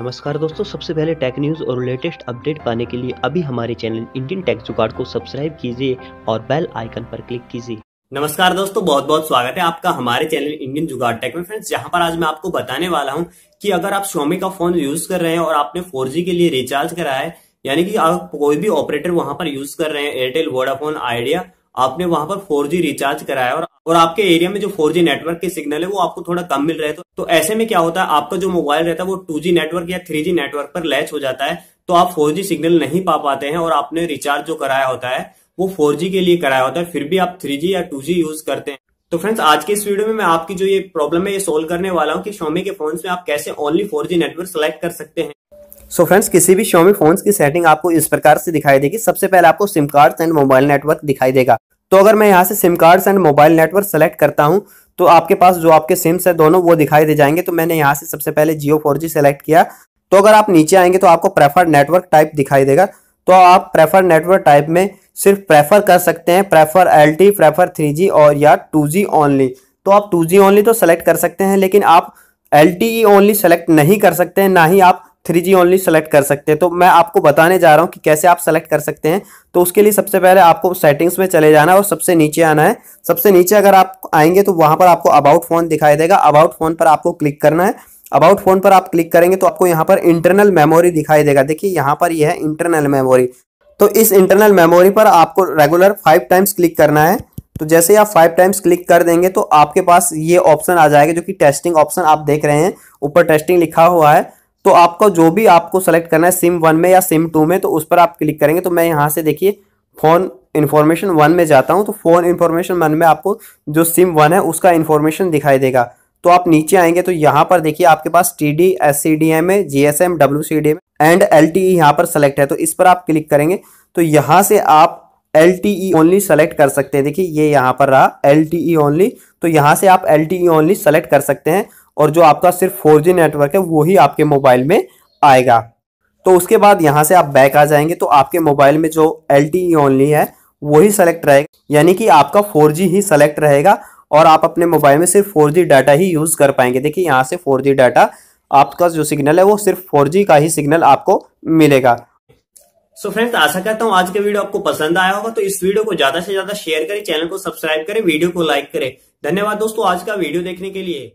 नमस्कार दोस्तों सबसे पहले टेक न्यूज़ और लेटेस्ट अपडेट पाने के लिए अभी हमारे चैनल इंडियन टेक जुगाड़ को सब्सक्राइब कीजिए और बेल आइकन पर क्लिक कीजिए नमस्कार दोस्तों बहुत बहुत स्वागत है आपका हमारे चैनल इंडियन जुगाड़ टेक में फ्रेंड्स जहां पर आज मैं आपको बताने वाला हूँ कि अगर आप स्वामी का फोन यूज कर रहे हैं और आपने फोर के लिए रिचार्ज करा है यानी कि आप कोई भी ऑपरेटर वहां पर यूज कर रहे हैं एयरटेल वोडाफोन आइडिया आपने वहां पर फोर रिचार्ज कराया और और आपके एरिया में जो 4G नेटवर्क के सिग्नल है वो आपको थोड़ा कम मिल रहे हैं तो, तो ऐसे में क्या होता है आपका जो मोबाइल रहता है वो 2G नेटवर्क या 3G नेटवर्क पर लैच हो जाता है तो आप 4G सिग्नल नहीं पा पाते हैं और आपने रिचार्ज जो कराया होता है वो 4G के लिए कराया होता है फिर भी आप 3G या 2G यूज करते हैं तो फ्रेंड्स आज के इस वीडियो में मैं आपकी जो ये प्रॉब्लम है ये सोल्व करने वाला हूँ कि शोमी के फोन में आप कैसे ओनली फोर नेटवर्क सेलेक्ट कर सकते हैं सो so फ्रेंड्स किसी भी शोमी फोन की सेटिंग आपको इस प्रकार से दिखाई देगी सबसे पहले आपको SIM card and mobile network दिखाई देगा तो अगर मैं यहाँ से SIM cards and mobile network select करता हूँ तो आपके पास जो आपके सिम्स है दोनों वो दिखाई दे जाएंगे तो मैंने यहाँ से सबसे पहले जियो फोर सेलेक्ट किया तो अगर आप नीचे आएंगे तो आपको प्रेफर्ड नेटवर्क टाइप दिखाई देगा तो आप प्रेफर नेटवर्क टाइप में सिर्फ प्रेफर कर सकते हैं prefer L T prefer three G और या टू जी ओनली तो आप टू जी ओनली तो सेलेक्ट कर सकते हैं लेकिन आप L T E only select नहीं कर सकते हैं ना ही आप थ्री जी ओनली सेलेक्ट कर सकते हैं तो मैं आपको बताने जा रहा हूँ कि कैसे आप सेलेक्ट कर सकते हैं तो उसके लिए सबसे पहले आपको सेटिंग्स में चले जाना है और सबसे नीचे आना है सबसे नीचे अगर आप आएंगे तो वहाँ पर आपको अबाउट फोन दिखाई देगा अबाउट फोन पर आपको क्लिक करना है अबाउट फोन पर आप क्लिक करेंगे तो आपको यहाँ पर इंटरनल मेमोरी दिखाई देगा देखिए यहाँ पर यह है इंटरनल मेमोरी तो इस इंटरनल मेमोरी पर आपको रेगुलर फाइव टाइम्स क्लिक करना है तो जैसे आप फाइव टाइम्स क्लिक कर देंगे तो आपके पास ये ऑप्शन आ जाएगा जो कि टेस्टिंग ऑप्शन आप देख रहे हैं ऊपर टेस्टिंग लिखा हुआ है तो आपको जो भी आपको सेलेक्ट करना है सिम वन में या सिम टू में तो उस पर आप क्लिक करेंगे तो मैं यहाँ से देखिए फ़ोन इन्फॉर्मेशन वन में जाता हूँ तो फ़ोन इन्फॉर्मेशन वन में आपको जो सिम वन है उसका इन्फॉर्मेशन दिखाई देगा तो आप नीचे आएंगे तो यहाँ पर देखिए आपके पास T D S C D M है G S M W C D M and L T E यहाँ पर सेलेक्ट है तो इस पर आप क्लिक करेंगे तो यहाँ से आप L T E only select कर सकते हैं देखिए ये यहाँ पर रहा एल टी ई ओनली तो यहाँ से आप L T E only select कर सकते हैं और जो आपका सिर्फ फोर नेटवर्क है वो ही आपके मोबाइल में आएगा तो उसके बाद यहाँ से आप बैक आ जाएंगे तो आपके मोबाइल में जो एल टी ओनली है वही सेलेक्ट रहेगा यानी कि आपका 4G ही सेलेक्ट रहेगा और आप अपने मोबाइल में सिर्फ 4G डाटा ही यूज़ कर पाएंगे देखिए यहाँ से 4G डाटा आपका जो सिग्नल है वो सिर्फ 4G का ही सिग्नल आपको मिलेगा सो so फ्रेंड्स आशा करता हूँ आज का वीडियो आपको पसंद आया होगा तो इस वीडियो को ज्यादा से ज्यादा शेयर करें चैनल को सब्सक्राइब करें वीडियो को लाइक करें धन्यवाद दोस्तों आज का वीडियो देखने के लिए